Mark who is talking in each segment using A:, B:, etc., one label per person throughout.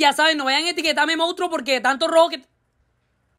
A: ya saben, no vayan a etiquetarme monstruo porque tanto rojo que...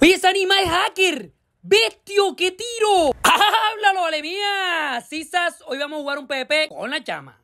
A: Oye, ese animal hacker. ¡Bestio! ¡Qué tiro! ¡Háblalo, vale mía! Cisas, hoy vamos a jugar un PvP con la chama.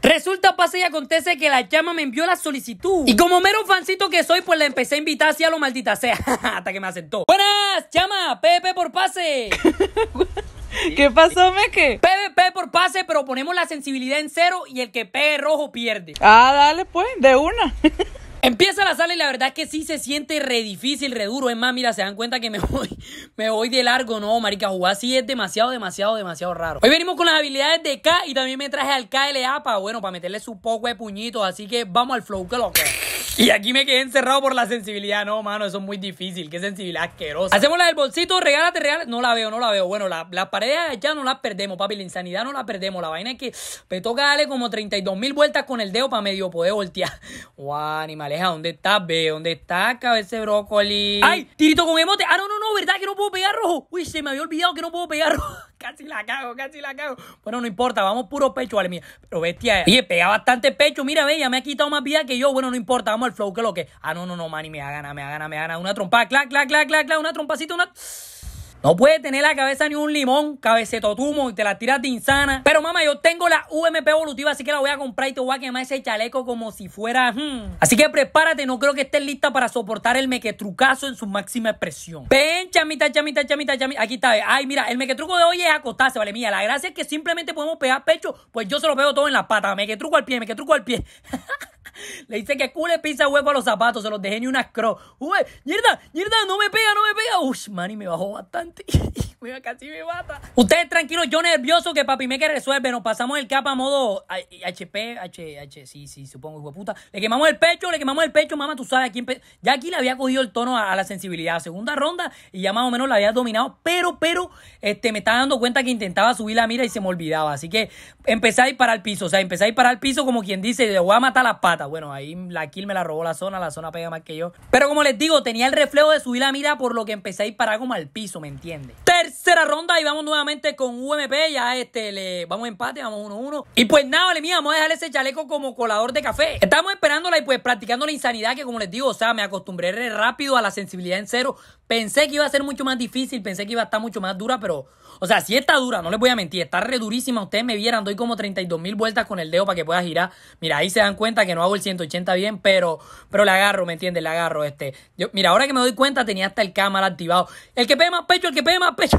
A: Resulta, pasa y acontece que la llama me envió la solicitud. Y como mero fancito que soy, pues la empecé a invitar así a lo maldita sea. Hasta que me aceptó. ¡Buenas! ¡Chama! ¡PvP por pase! ¿Qué pasó, Meque? PvP por pase, pero ponemos la sensibilidad en cero y el que pegue rojo pierde. Ah, dale pues, de una. Empieza la sala y la verdad es que sí se siente re difícil, re duro. Es más, mira, se dan cuenta que me voy, me voy de largo. No, marica, jugar así es demasiado, demasiado, demasiado raro. Hoy venimos con las habilidades de K y también me traje al KLA para, bueno, para meterle su poco de puñito, Así que vamos al flow, que lo que y aquí me quedé encerrado por la sensibilidad. No, mano, eso es muy difícil. Qué sensibilidad asquerosa. Hacemos la del bolsito, regálate, regálate. No la veo, no la veo. Bueno, las la paredes ya no las perdemos, papi. La insanidad no la perdemos. La vaina es que me toca darle como 32 mil vueltas con el dedo para medio poder voltear. Guau, animaleja, ¿dónde estás, ve? ¿Dónde está cabeza de brócoli? ¡Ay! Tirito con emote. Ah, no, no, no, ¿verdad? Que no puedo pegar rojo. Uy, se me había olvidado que no puedo pegar rojo casi la cago, casi la cago. Bueno, no importa, vamos puro pecho, vale, mía. Pero bestia, oye, pega bastante pecho. Mira, ve, ya me ha quitado más vida que yo. Bueno, no importa, vamos al flow, que lo que. Ah, no, no, no, mani, me ha me ha me ha Una trompa, clac, clac, clac, clac, clac, una trompacita, una. No puede tener la cabeza ni un limón, cabecetotumo y te la tiras de insana. Pero mamá, yo tengo la UMP evolutiva, así que la voy a comprar y te voy a quemar ese chaleco como si fuera. Hmm. Así que prepárate, no creo que estés lista para soportar el mequetrucazo en su máxima expresión. Ven, chamita, chamita, chamita, chamita. Aquí está. Ay, mira, el mequetruco de hoy es acostarse, vale, mía. La gracia es que simplemente podemos pegar pecho, pues yo se lo pego todo en la pata. Mequetruco al pie, mequetruco al pie. Le dice que cule pisa huevo a los zapatos, se los dejé ni una cro Uy, mierda, mierda, no me pega, no me pega. Uy, mani, me bajó bastante. casi me mata. Ustedes tranquilos, yo nervioso que papi me que resuelve. Nos pasamos el capa A modo HP, H, H, sí, sí, supongo, hijo puta. Le quemamos el pecho, le quemamos el pecho, mamá, tú sabes. Aquí ya aquí le había cogido el tono a, la sensibilidad. Segunda ronda y ya más o menos la había dominado. Pero, pero, este, me estaba dando cuenta que intentaba subir la mira y se me olvidaba. Así que empecé a ir para el piso. O sea, empecé a ir para el piso como quien dice, le voy a matar las patas. Bueno, ahí la kill me la robó la zona, la zona pega más que yo. Pero como les digo, tenía el reflejo de subir la mira, por lo que empecé a ir para como al piso, ¿me entiendes? Tercer tercera ronda y vamos nuevamente con UMP. Ya este, le vamos empate, vamos 1-1. Uno, uno. Y pues nada, le mía, vamos a dejar ese chaleco como colador de café. Estamos esperándola y pues practicando la insanidad que, como les digo, o sea, me acostumbré rápido a la sensibilidad en cero. Pensé que iba a ser mucho más difícil, pensé que iba a estar mucho más dura, pero, o sea, si está dura, no les voy a mentir, está redurísima Ustedes me vieran, doy como 32 mil vueltas con el dedo para que pueda girar. Mira, ahí se dan cuenta que no hago el 180 bien, pero, pero le agarro, ¿me entiendes? Le agarro este. Yo, mira, ahora que me doy cuenta, tenía hasta el cámara activado. El que pegue más pecho, el que pega más pecho.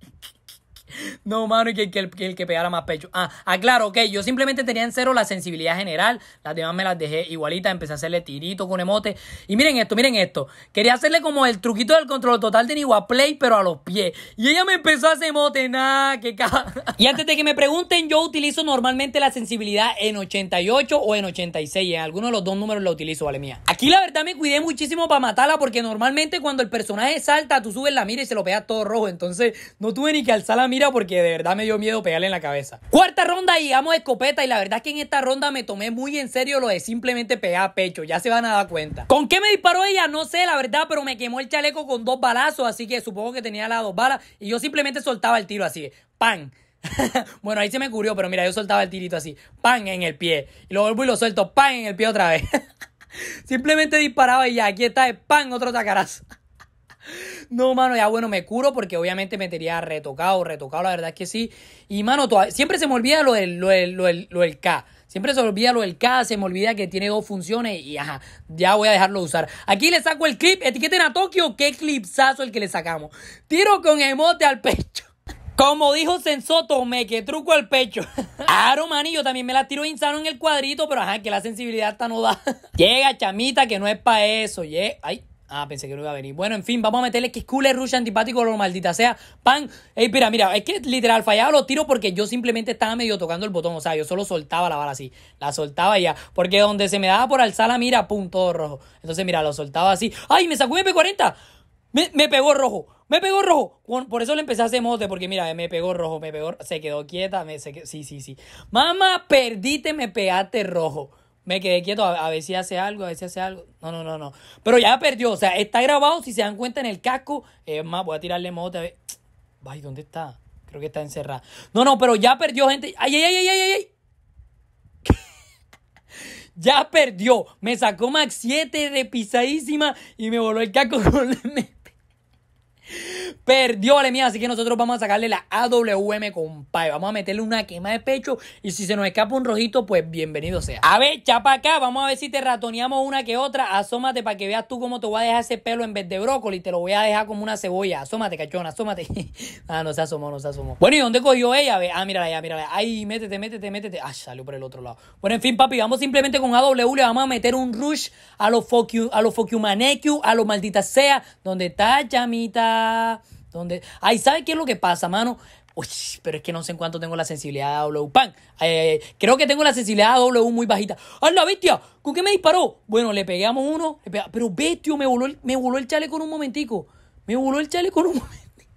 A: No, mano, y que, el, que, pegara más pecho. Ah, ah, claro, ok, yo simplemente tenía en cero la sensibilidad general, las demás me las dejé igualitas, empecé a hacerle tirito con emote. Y miren esto, miren esto. Quería hacerle como el truquito del control total de Niwa Play, pero a los pies. Y ella me empezó a hacer emote, nada, que caja. Y antes de que me pregunten, yo utilizo normalmente la sensibilidad en 88 o en 86, en alguno de los dos números la utilizo, vale mía. Aquí la verdad me cuidé muchísimo para matarla porque normalmente cuando el personaje salta, tú subes la mira y se lo pegas todo rojo, entonces no tuve ni que alzar la mira porque de verdad me dio miedo pegarle en la cabeza. Cuarta ronda y llegamos de escopeta y la verdad es que en esta ronda me tomé muy en serio lo de simplemente pegar a pecho, ya se van a dar cuenta. ¿Con qué me disparó ella? No sé, la verdad, pero me quemó el chaleco con dos balazos, así que supongo que tenía las dos balas y yo simplemente soltaba el tiro así, ¡pam! bueno, ahí se me cubrió, pero mira, yo soltaba el tirito así, ¡pam! en el pie. Y lo vuelvo y lo suelto, Pan en el pie otra vez. simplemente disparaba y ya, aquí está, ¡pam! otro tacarazo. No, mano, ya bueno, me curo porque obviamente me tenía retocado, retocado, la verdad es que sí. Y, mano, siempre se me olvida lo del, lo, lo, K. Siempre se me olvida lo del K, se me olvida que tiene dos funciones y ajá, ya voy a dejarlo usar. Aquí le saco el clip, etiqueten a Tokio, qué clipsazo el que le sacamos. Tiro con emote al pecho. Como dijo Sensoto, me que truco al pecho. Aro, yo también me la tiro insano en el cuadrito, pero ajá, que la sensibilidad está no da. Llega chamita que no es para eso, ye. Ay, Ah, pensé que no iba a venir. Bueno, en fin, vamos a meterle que es cool, es rush antipático, lo maldita sea. Pan. Ey, mira, mira, es que literal fallaba los tiros porque yo simplemente estaba medio tocando el botón. O sea, yo solo soltaba la bala así. La soltaba ya. Porque donde se me daba por la mira, pum, todo rojo. Entonces, mira, lo soltaba así. ¡Ay, me sacó un MP40! Me, me, pegó rojo, me pegó rojo. Por eso le empecé a hacer mote, porque mira, me pegó rojo, me pegó, se quedó quieta, me, se, sí, sí, sí. Mamá, perdiste, me pegaste rojo me quedé quieto, a, ver si hace algo, a ver si hace algo. No, no, no, no. Pero ya perdió, o sea, está grabado, si se dan cuenta en el casco. Es más, voy a tirarle mote a ver. Ay, ¿dónde está? Creo que está encerrado. No, no, pero ya perdió gente. Ay, ay, ay, ay, ay, ay. ya perdió. Me sacó Max 7 de pisadísima y me voló el casco con... Perdió mía, así que nosotros vamos a sacarle la AWM, compadre. Vamos a meterle una quema de pecho y si se nos escapa un rojito, pues bienvenido sea. A ver, chapa acá, vamos a ver si te ratoneamos una que otra. Asómate para que veas tú cómo te voy a dejar ese pelo en vez de brócoli. Te lo voy a dejar como una cebolla. Asómate, cachona, asómate. ah, no se asomó, no se asomó. Bueno, ¿y dónde cogió ella? Ah, mírala ya, mírala. Ahí, métete, métete, métete. Ah, salió por el otro lado. Bueno, en fin, papi, vamos simplemente con AW, le vamos a meter un rush a los you, a los maneku a los malditas sea, donde está chamita. Donde, ay, ¿sabe qué es lo que pasa, mano? Uy, pero es que no sé en cuánto tengo la sensibilidad W. Pan, eh, creo que tengo la sensibilidad a W muy bajita. ¡Ah, la bestia! ¿Con qué me disparó? Bueno, le pegamos uno. pero bestio, me voló, el, me voló el chaleco con un momentico. Me voló el chaleco con un momentico.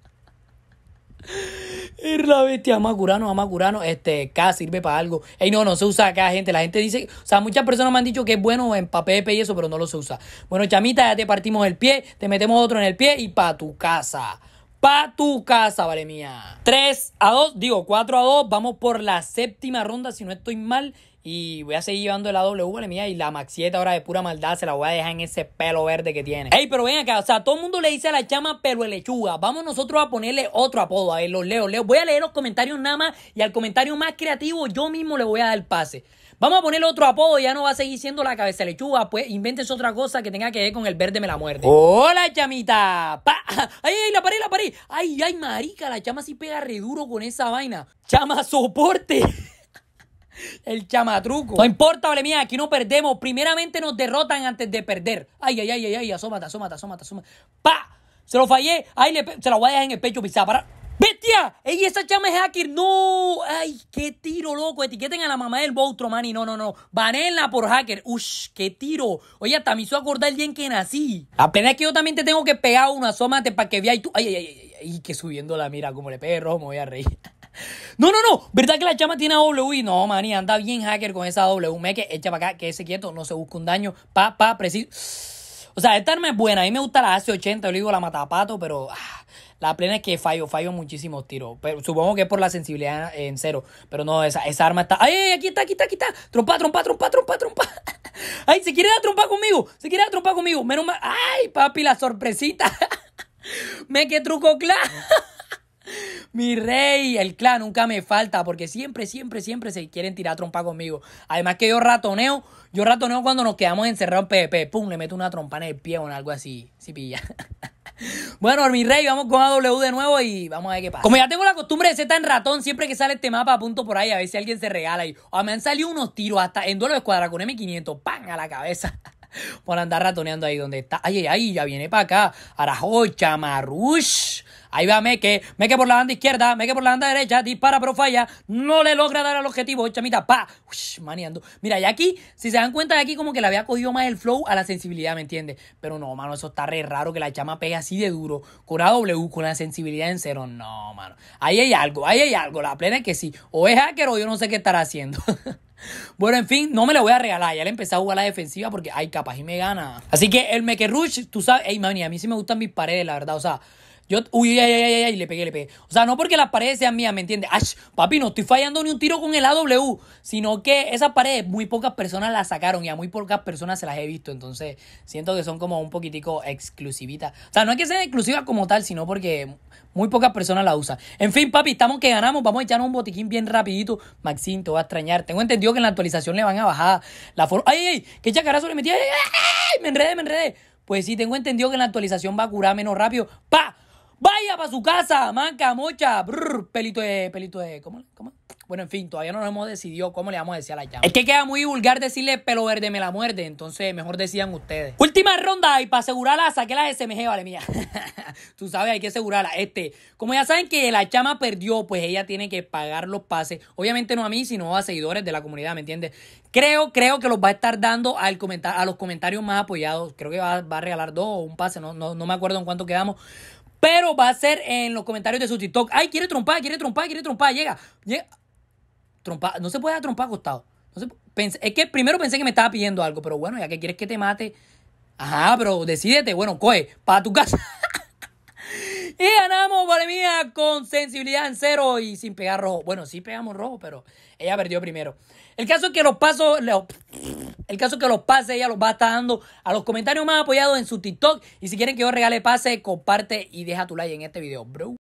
A: Es la bestia, ama curano, Este, acá sirve para algo. Ey, no, no se usa acá, gente. La gente dice, o sea, muchas personas me han dicho que es bueno en papel y eso, pero no lo se usa. Bueno, chamita, ya te partimos el pie, te metemos otro en el pie y pa' tu casa pa' tu casa, vale mía. 3 a 2, digo 4 a 2, vamos por la séptima ronda, si no estoy mal. Y voy a seguir llevando la W la mía. Y la Maxieta ahora de pura maldad se la voy a dejar en ese pelo verde que tiene. Ey, pero ven acá. O sea, todo el mundo le dice a la chama pelo de lechuga. Vamos nosotros a ponerle otro apodo. A ver, los leo, leo. Voy a leer los comentarios nada más. Y al comentario más creativo, yo mismo le voy a dar pase. Vamos a ponerle otro apodo, ya no va a seguir siendo la cabeza de lechuga, pues inventes otra cosa que tenga que ver con el verde me la muerte. ¡Hola, chamita! Pa ¡Ay, ay, la pared, la pared! ¡Ay, ay, marica! La chama sí pega re duro con esa vaina. ¡Chama soporte! El chamatruco. No importa, vale mía, aquí no perdemos. Primeramente nos derrotan antes de perder. Ay, ay, ay, ay, ay, asómate, asómate, asómate, asómate. ¡Pa! Se lo fallé. Ay, se lo voy a dejar en el pecho, pisada. Para. ¡Bestia! ¡Ey, esa chama es hacker! ¡No! ¡Ay, qué tiro, loco! Etiqueten a la mamá del Boutro, Y No, no, no. Banenla por hacker. ¡Ush, qué tiro! Oye, hasta me hizo acordar el día en que nací. Apenas que yo también te tengo que pegar una. Asómate para que vea Y tú... ¡Ay, ay, ay! ay, ay que subiendo la mira como le rojo, me voy a reír. No, no, no. ¿Verdad que la chama tiene W? No, manía, anda bien hacker con esa W. Me que echa para acá, que ese quieto, no se busca un daño. Pa, pa, preciso. O sea, esta arma es buena. A mí me gusta la AC80, yo le digo la matapato, pero ah, la plena es que fallo, fallo muchísimos tiros. Pero supongo que es por la sensibilidad en cero. Pero no, esa, esa arma está. ¡Ay, aquí está, aquí está, aquí está! ¡Trompa, trompa, trompa, trompa, trompa! ¡Ay, se quiere dar trompa conmigo! ¡Se quiere dar trompa conmigo! Menos mal. ¡Ay, papi, la sorpresita! ¡Me que truco claro! Mi rey, el clan nunca me falta porque siempre, siempre, siempre se quieren tirar trompa conmigo. Además que yo ratoneo, yo ratoneo cuando nos quedamos encerrados en PvP. Pum, le meto una trompa en el pie o en algo así. Si pilla. Bueno, mi rey, vamos con AW de nuevo y vamos a ver qué pasa. Como ya tengo la costumbre de ser tan ratón, siempre que sale este mapa apunto por ahí a ver si alguien se regala. Y o ah, me han salido unos tiros hasta en duelo de escuadra con M500, ¡pam! a la cabeza. por andar ratoneando ahí donde está. Ay, ay, ay, ya viene para acá. Arajo, Marush... Ahí va Meke. Meke por la banda izquierda. Meke por la banda derecha. Dispara, pero falla. No le logra dar al objetivo. Chamita, pa. Ush, Mira, y aquí, si se dan cuenta, de aquí como que le había cogido más el flow a la sensibilidad, ¿me entiendes? Pero no, mano, eso está re raro que la chama pegue así de duro. Con AW, con la sensibilidad en cero. No, mano. Ahí hay algo, ahí hay algo. La plena es que sí. O es hacker o yo no sé qué estará haciendo. Bueno, en fin, no me lo voy a regalar. Ya le empecé a jugar a la defensiva porque, ay, capaz y me gana. Así que el Meke Rush, tú sabes, ey, mami, a mí sí me gustan mis paredes, la verdad. O sea, yo, uy, ay, ay, ay, le pegué, le pegué. O sea, no porque las paredes sean mías, ¿me entiendes? papi, no estoy fallando ni un tiro con el AW, sino que esas paredes muy pocas personas las sacaron y a muy pocas personas se las he visto. Entonces, siento que son como un poquitico exclusivitas. O sea, no es que sean exclusivas como tal, sino porque muy pocas personas las usan. En fin, papi, estamos que ganamos. Vamos a echarnos un botiquín bien rapidito. Maxine, te va a extrañar. Tengo entendido que en la actualización le van a bajar la forma. ¡Ay, ay! ¡Qué chacarazo le metí! ¡Ay, ¡Me enredé, me enredé! Pues sí, tengo entendido que en la actualización va a curar menos rápido. ¡Pa! Vaya para su casa, manca, mocha, pelito de, pelito de, ¿cómo? Bueno, en fin, todavía no nos hemos decidido cómo le vamos a decir a la chama. Es que queda muy vulgar decirle pelo verde me la muerde, entonces mejor decían ustedes. Última ronda y para asegurarla saqué la SMG, vale mía. Tú sabes, hay que asegurarla. Este, como ya saben que la chama perdió, pues ella tiene que pagar los pases. Obviamente no a mí, sino a seguidores de la comunidad, ¿me entiendes? Creo, creo que los va a estar dando al comentar, a los comentarios más apoyados. Creo que va, a regalar dos o un pase, no, no me acuerdo en cuánto quedamos pero va a ser en los comentarios de su TikTok. Ay, quiere trompar, quiere trompar, quiere trompar. Llega, llega. no se puede dar trompa, acostado. No es que primero pensé que me estaba pidiendo algo, pero bueno, ya que quieres que te mate. Ajá, pero decidete. bueno, coge, para tu casa. y ganamos, madre mía, con sensibilidad en cero y sin pegar rojo. Bueno, sí pegamos rojo, pero ella perdió primero. El caso es que los pasos. El caso es que los pases ella los va a estar dando a los comentarios más apoyados en su TikTok. Y si quieren que yo regale pases, comparte y deja tu like en este video, bro.